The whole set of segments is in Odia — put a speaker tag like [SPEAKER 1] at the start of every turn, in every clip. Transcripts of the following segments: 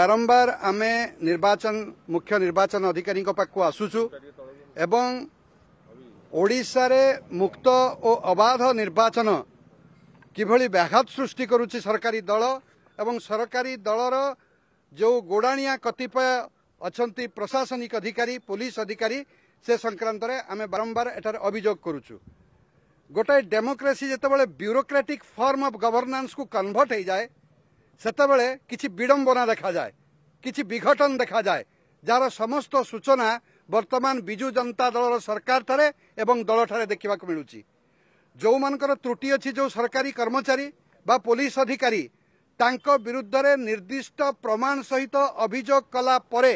[SPEAKER 1] ବାରମ୍ବାର ଆମେ ନିର୍ବାଚନ ମୁଖ୍ୟ ନିର୍ବାଚନ ଅଧିକାରୀଙ୍କ ପାଖକୁ ଆସୁଛୁ ଏବଂ ଓଡ଼ିଶାରେ ମୁକ୍ତ ଓ ଅବାଧ ନିର୍ବାଚନ କିଭଳି ବ୍ୟାଘାତ ସୃଷ୍ଟି କରୁଛି ସରକାରୀ ଦଳ ଏବଂ ସରକାରୀ ଦଳର ଯେଉଁ ଗୋଡ଼ାଣିଆ କତିପୟ ଅଛନ୍ତି ପ୍ରଶାସନିକ ଅଧିକାରୀ ପୋଲିସ ଅଧିକାରୀ ସେ ସଂକ୍ରାନ୍ତରେ ଆମେ ବାରମ୍ବାର ଏଠାରେ ଅଭିଯୋଗ କରୁଛୁ ଗୋଟାଏ ଡେମୋକ୍ରେସି ଯେତେବେଳେ ବ୍ୟୁରୋକ୍ରାଟିକ୍ ଫର୍ମ ଅଫ୍ ଗଭର୍ଣ୍ଣାନ୍ସକୁ କନଭର୍ଟ ହୋଇଯାଏ ସେତେବେଳେ କିଛି ବିଡ଼ମ୍ବନା ଦେଖାଯାଏ କିଛି ବିଘଟନ ଦେଖାଯାଏ ଯାହାର ସମସ୍ତ ସୂଚନା ବର୍ତ୍ତମାନ ବିଜୁ ଜନତା ଦଳର ସରକାରଠାରେ ଏବଂ ଦଳଠାରେ ଦେଖିବାକୁ ମିଳୁଛି ଯେଉଁମାନଙ୍କର ତ୍ରୁଟି ଅଛି ଯେଉଁ ସରକାରୀ କର୍ମଚାରୀ ବା ପୋଲିସ ଅଧିକାରୀ ତାଙ୍କ ବିରୁଦ୍ଧରେ ନିର୍ଦ୍ଦିଷ୍ଟ ପ୍ରମାଣ ସହିତ ଅଭିଯୋଗ କଲା ପରେ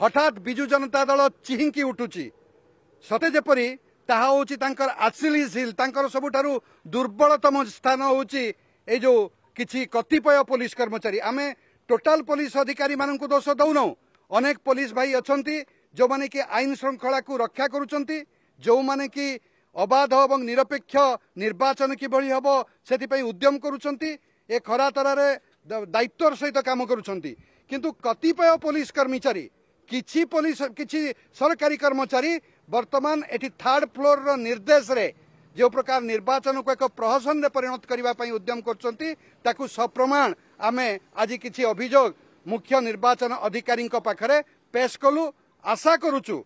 [SPEAKER 1] ହଠାତ୍ ବିଜୁ ଜନତା ଦଳ ଚିହିଁକି ଉଠୁଛି ସତେ ଯେପରି ତାହା ହେଉଛି ତାଙ୍କର ଆଚିଲିଜ୍ ହିଲ୍ ତାଙ୍କର ସବୁଠାରୁ ଦୁର୍ବଳତମ ସ୍ଥାନ ହେଉଛି ଏଇ ଯେଉଁ कतिपय पुलिस कर्मचारी आमे टोटा पोलिस अधिक दोष दौनौँ अनेक पुलिस भाई अहिले जो भने कि श्रृंखला को रक्षा गरुन् जो कि अबा निरपेक्ष निर्वाचन किभरी हे सदम गरु खरा दायित्व सहित काम गरुन् कि कतिपय पुलिस कर्मीचारी सरकारी कर्मचारी बर्तमान एटी थर्ड फ्लोर रो निर्देश रे ଯେଉଁ ପ୍ରକାର ନିର୍ବାଚନକୁ ଏକ ପ୍ରହସନରେ ପରିଣତ କରିବା ପାଇଁ ଉଦ୍ୟମ କରୁଛନ୍ତି ତାକୁ ସପ୍ରମାଣ ଆମେ ଆଜି କିଛି ଅଭିଯୋଗ ମୁଖ୍ୟ ନିର୍ବାଚନ ଅଧିକାରୀଙ୍କ ପାଖରେ ପେଶ କଲୁ ଆଶା କରୁଛୁ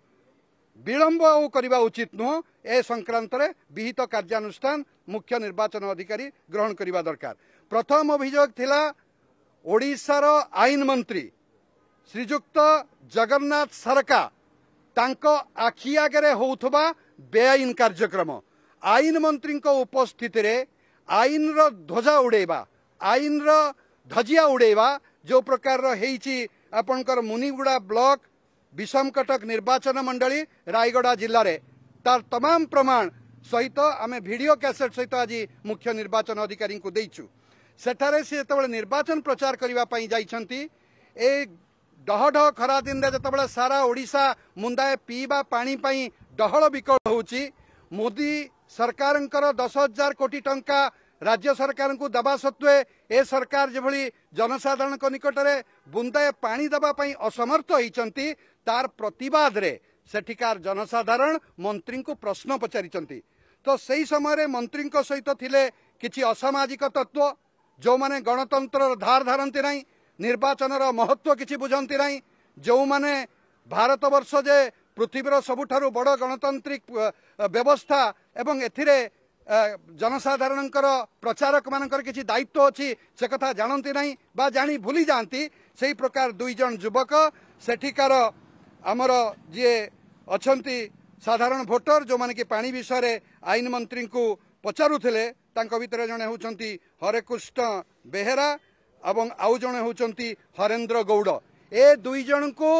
[SPEAKER 1] ବିଳମ୍ବ ଆଉ କରିବା ଉଚିତ ନୁହଁ ଏ ସଂକ୍ରାନ୍ତରେ ବିହିତ କାର୍ଯ୍ୟାନୁଷ୍ଠାନ ମୁଖ୍ୟ ନିର୍ବାଚନ ଅଧିକାରୀ ଗ୍ରହଣ କରିବା ଦରକାର ପ୍ରଥମ ଅଭିଯୋଗ ଥିଲା ଓଡ଼ିଶାର ଆଇନ ମନ୍ତ୍ରୀ ଶ୍ରୀଯୁକ୍ତ ଜଗନ୍ନାଥ ସରକାର ତାଙ୍କ ଆଖି ଆଗରେ ହେଉଥିବା ବେଆଇନ କାର୍ଯ୍ୟକ୍ରମ ଆଇନ ମନ୍ତ୍ରୀଙ୍କ ଉପସ୍ଥିତିରେ ଆଇନର ଧ୍ୱଜା ଉଡ଼େଇବା ଆଇନର ଧଜିଆ ଉଡ଼େଇବା ଯେଉଁ ପ୍ରକାରର ହେଇଛି ଆପଣଙ୍କର ମୁନିଗୁଡ଼ା ବ୍ଲକ ବିଷମ କଟକ ନିର୍ବାଚନ ମଣ୍ଡଳୀ ରାୟଗଡ଼ା ଜିଲ୍ଲାରେ ତାର ତମାମ ପ୍ରମାଣ ସହିତ ଆମେ ଭିଡ଼ିଓ କ୍ୟାସେଟ୍ ସହିତ ଆଜି ମୁଖ୍ୟ ନିର୍ବାଚନ ଅଧିକାରୀଙ୍କୁ ଦେଇଛୁ ସେଠାରେ ସେ ଯେତେବେଳେ ନିର୍ବାଚନ ପ୍ରଚାର କରିବା ପାଇଁ ଯାଇଛନ୍ତି ଏ ଡହ ଡହ ଖରା ଦିନରେ ଯେତେବେଳେ ସାରା ଓଡ଼ିଶା ମୁନ୍ଦାଏ ପିଇବା ପାଣି ପାଇଁ ଡହଳ ବିକଳ ହେଉଛି ମୋଦି ସରକାରଙ୍କର ଦଶ ହଜାର କୋଟି ଟଙ୍କା ରାଜ୍ୟ ସରକାରଙ୍କୁ ଦେବା ସତ୍ତ୍ୱେ ଏ ସରକାର ଯେଭଳି ଜନସାଧାରଣଙ୍କ ନିକଟରେ ବୁନ୍ଦାଏ ପାଣି ଦେବା ପାଇଁ ଅସମର୍ଥ ହୋଇଛନ୍ତି ତାର ପ୍ରତିବାଦରେ ସେଠିକାର ଜନସାଧାରଣ ମନ୍ତ୍ରୀଙ୍କୁ ପ୍ରଶ୍ନ ପଚାରିଛନ୍ତି ତ ସେହି ସମୟରେ ମନ୍ତ୍ରୀଙ୍କ ସହିତ ଥିଲେ କିଛି ଅସାମାଜିକ ତତ୍ତ୍ୱ ଯେଉଁମାନେ ଗଣତନ୍ତ୍ରର ଧାର ଧାରନ୍ତି ନାହିଁ ନିର୍ବାଚନର ମହତ୍ତ୍ୱ କିଛି ବୁଝନ୍ତି ନାହିଁ ଯେଉଁମାନେ ଭାରତବର୍ଷ ଯେ ପୃଥିବୀର ସବୁଠାରୁ ବଡ଼ ଗଣତାନ୍ତ୍ରିକ ବ୍ୟବସ୍ଥା ଏବଂ ଏଥିରେ ଜନସାଧାରଣଙ୍କର ପ୍ରଚାରକମାନଙ୍କର କିଛି ଦାୟିତ୍ୱ ଅଛି ସେ କଥା ଜାଣନ୍ତି ନାହିଁ ବା ଜାଣି ଭୁଲି ଯାଆନ୍ତି ସେହି ପ୍ରକାର ଦୁଇ ଜଣ ଯୁବକ ସେଠିକାର ଆମର ଯିଏ ଅଛନ୍ତି ସାଧାରଣ ଭୋଟର ଯେଉଁମାନେ କି ପାଣି ବିଷୟରେ ଆଇନ ମନ୍ତ୍ରୀଙ୍କୁ ପଚାରୁଥିଲେ ତାଙ୍କ ଭିତରେ ଜଣେ ହେଉଛନ୍ତି ହରେକୃଷ୍ଣ ବେହେରା ଏବଂ ଆଉ ଜଣେ ହେଉଛନ୍ତି ହରେନ୍ଦ୍ର ଗୌଡ଼ ଏ ଦୁଇ ଜଣଙ୍କୁ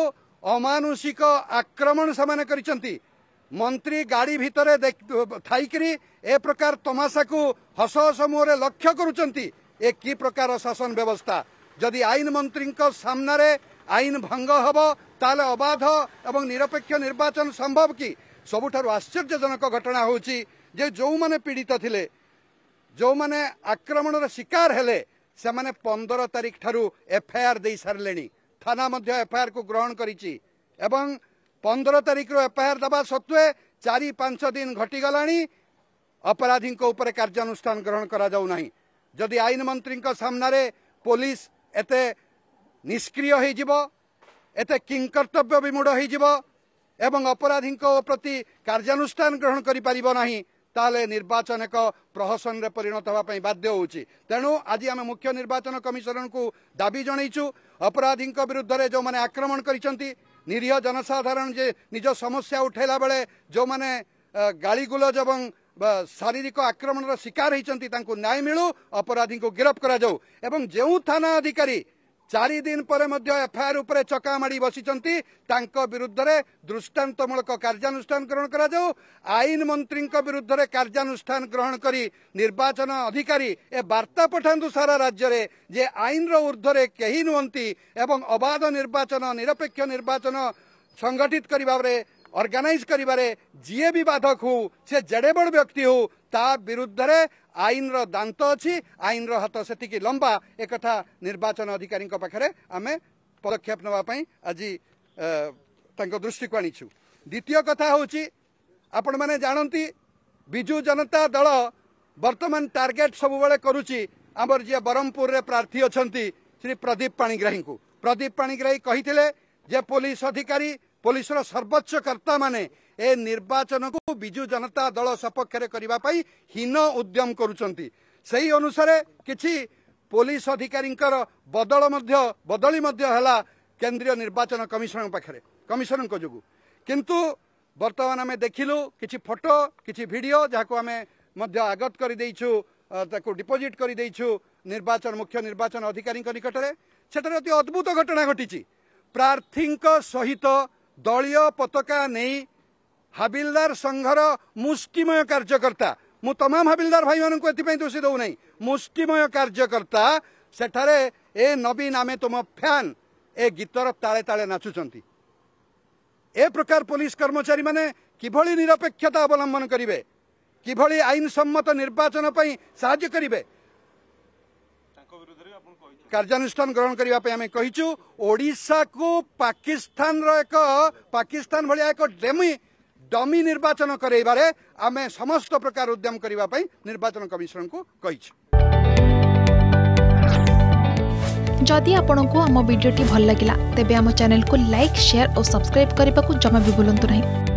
[SPEAKER 1] ଅମାନୁଷିକ ଆକ୍ରମଣ ସେମାନେ କରିଛନ୍ତି ମନ୍ତ୍ରୀ ଗାଡ଼ି ଭିତରେ ଥାଇକରି ଏ ପ୍ରକାର ତମାସାକୁ ହସ ହସ ମୁହଁରେ ଲକ୍ଷ୍ୟ କରୁଛନ୍ତି ଏ କି ପ୍ରକାର ଶାସନ ବ୍ୟବସ୍ଥା ଯଦି ଆଇନ ମନ୍ତ୍ରୀଙ୍କ ସାମ୍ନାରେ ଆଇନ ଭଙ୍ଗ ହେବ ତାହେଲେ ଅବାଧ ଏବଂ ନିରପେକ୍ଷ ନିର୍ବାଚନ ସମ୍ଭବ କି ସବୁଠାରୁ ଆଶ୍ଚର୍ଯ୍ୟଜନକ ଘଟଣା ହେଉଛି ଯେ ଯେଉଁମାନେ ପୀଡ଼ିତ ଥିଲେ ଯେଉଁମାନେ ଆକ୍ରମଣର ଶିକାର ହେଲେ ସେମାନେ ପନ୍ଦର ତାରିଖଠାରୁ ଏଫ୍ଆଇଆର୍ ଦେଇସାରିଲେଣି ଥାନା ମଧ୍ୟ ଏଫ୍ଆଇଆର୍କୁ ଗ୍ରହଣ କରିଛି ଏବଂ ପନ୍ଦର ତାରିଖରୁ ଏଫଆଇଆର୍ ଦେବା ସତ୍ତ୍ୱେ ଚାରି ପାଞ୍ଚ ଦିନ ଘଟିଗଲାଣି ଅପରାଧୀଙ୍କ ଉପରେ କାର୍ଯ୍ୟାନୁଷ୍ଠାନ ଗ୍ରହଣ କରାଯାଉନାହିଁ ଯଦି ଆଇନ ମନ୍ତ୍ରୀଙ୍କ ସାମ୍ନାରେ ପୋଲିସ ଏତେ ନିଷ୍କ୍ରିୟ ହୋଇଯିବ ଏତେ କିଙ୍କର୍ତ୍ତବ୍ୟ ବିମୂଢ଼ ହୋଇଯିବ ଏବଂ ଅପରାଧୀଙ୍କ ପ୍ରତି କାର୍ଯ୍ୟାନୁଷ୍ଠାନ ଗ୍ରହଣ କରିପାରିବ ନାହିଁ ତାହେଲେ ନିର୍ବାଚନ ଏକ ପ୍ରହସନରେ ପରିଣତ ହେବା ପାଇଁ ବାଧ୍ୟ ହେଉଛି ତେଣୁ ଆଜି ଆମେ ମୁଖ୍ୟ ନିର୍ବାଚନ କମିଶନରଙ୍କୁ ଦାବି ଜଣାଇଛୁ ଅପରାଧୀଙ୍କ ବିରୁଦ୍ଧରେ ଯେଉଁମାନେ ଆକ୍ରମଣ କରିଛନ୍ତି ନିରୀହ ଜନସାଧାରଣ ଯେ ନିଜ ସମସ୍ୟା ଉଠାଇଲା ବେଳେ ଯେଉଁମାନେ ଗାଳିଗୁଲଜ ଏବଂ ଶାରୀରିକ ଆକ୍ରମଣର ଶିକାର ହୋଇଛନ୍ତି ତାଙ୍କୁ ନ୍ୟାୟ ମିଳୁ ଅପରାଧୀଙ୍କୁ ଗିରଫ କରାଯାଉ ଏବଂ ଯେଉଁ ଥାନା ଅଧିକାରୀ ଚାରି ଦିନ ପରେ ମଧ୍ୟ ଏଫ୍ଆଇଆର୍ ଉପରେ ଚକା ମାଡ଼ି ବସିଛନ୍ତି ତାଙ୍କ ବିରୁଦ୍ଧରେ ଦୃଷ୍ଟାନ୍ତମୂଳକ କାର୍ଯ୍ୟାନୁଷ୍ଠାନ ଗ୍ରହଣ କରାଯାଉ ଆଇନ ମନ୍ତ୍ରୀଙ୍କ ବିରୁଦ୍ଧରେ କାର୍ଯ୍ୟାନୁଷ୍ଠାନ ଗ୍ରହଣ କରି ନିର୍ବାଚନ ଅଧିକାରୀ ଏ ବାର୍ତ୍ତା ପଠାନ୍ତୁ ସାରା ରାଜ୍ୟରେ ଯେ ଆଇନର ଉର୍ଦ୍ଧ୍ୱରେ କେହି ନୁହନ୍ତି ଏବଂ ଅବାଧ ନିର୍ବାଚନ ନିରପେକ୍ଷ ନିର୍ବାଚନ ସଂଗଠିତ କରିବାରେ ଅର୍ଗାନାଇଜ୍ କରିବାରେ ଯିଏ ବି ବାଧକ ହେଉ ସେ ଜେଡେ ବଡ଼ ବ୍ୟକ୍ତି ହେଉ ତା ବିରୁଦ୍ଧରେ ଆଇନର ଦାନ୍ତ ଅଛି ଆଇନର ହାତ ସେତିକି ଲମ୍ବା ଏକଥା ନିର୍ବାଚନ ଅଧିକାରୀଙ୍କ ପାଖରେ ଆମେ ପଦକ୍ଷେପ ନେବା ପାଇଁ ଆଜି ତାଙ୍କ ଦୃଷ୍ଟିକୁ ଆଣିଛୁ ଦ୍ୱିତୀୟ କଥା ହେଉଛି ଆପଣମାନେ ଜାଣନ୍ତି ବିଜୁ ଜନତା ଦଳ ବର୍ତ୍ତମାନ ଟାର୍ଗେଟ୍ ସବୁବେଳେ କରୁଛି ଆମର ଯିଏ ବ୍ରହ୍ମପୁରରେ ପ୍ରାର୍ଥୀ ଅଛନ୍ତି ଶ୍ରୀ ପ୍ରଦୀପ ପାଣିଗ୍ରାହୀଙ୍କୁ ପ୍ରଦୀପ ପାଣିଗ୍ରାହୀ କହିଥିଲେ ଯେ ପୋଲିସ ଅଧିକାରୀ ପୋଲିସର ସର୍ବୋଚ୍ଚକର୍ତ୍ତାମାନେ ଏ ନିର୍ବାଚନକୁ ବିଜୁ ଜନତା ଦଳ ସପକ୍ଷରେ କରିବା ପାଇଁ ହୀନ ଉଦ୍ୟମ କରୁଛନ୍ତି ସେହି ଅନୁସାରେ କିଛି ପୋଲିସ ଅଧିକାରୀଙ୍କର ବଦଳ ମଧ୍ୟ ବଦଳି ମଧ୍ୟ ହେଲା କେନ୍ଦ୍ରୀୟ ନିର୍ବାଚନ କମିଶନଙ୍କ ପାଖରେ କମିଶନଙ୍କ ଯୋଗୁଁ କିନ୍ତୁ ବର୍ତ୍ତମାନ ଆମେ ଦେଖିଲୁ କିଛି ଫଟୋ କିଛି ଭିଡ଼ିଓ ଯାହାକୁ ଆମେ ମଧ୍ୟ ଆଗତ କରିଦେଇଛୁ ତାକୁ ଡିପୋଜିଟ୍ କରିଦେଇଛୁ ନିର୍ବାଚନ ମୁଖ୍ୟ ନିର୍ବାଚନ ଅଧିକାରୀଙ୍କ ନିକଟରେ ସେଠାରେ ଅତି ଅଦ୍ଭୁତ ଘଟଣା ଘଟିଛି ପ୍ରାର୍ଥୀଙ୍କ ସହିତ দলীয় পতাকা নেই হাবিলদার সংঘর মুষ্টিময় কার্যকর্তা মু তমাম হাবিলদার ভাই মানুষ এপাই দোষী দেউ না মুষ্টিময় কার্যকর্তা সেঠারে এ নবীন আমি তোম ফ্যান এ গীতর তাড়ে তাড়ে নাচুচান এ প্রকার পুলিশ কর্মচারী মানে কিভাবে নিরপেক্ষতা অবলম্বন করবে কিভাবে আইনসম্মত নির্বাচন সাহায্য করবে কার্যানুষ্ঠান গ্রহণ করা আমি কহিছু কু পাকিস্তান এক পাকিস্তান ভাল এক ডেমি ডমি নির্বাচন করাইবার আমি সমস্ত প্রকার উদ্যম করা নির্বাচন কমিশন কইছু যদি আপনার আমার ভিডিওটি ভাল লাগিলা लगा আমার চ্যানেল चेल्क लाइक सेयार और सब्सक्राइब करने को जमा भी बुलां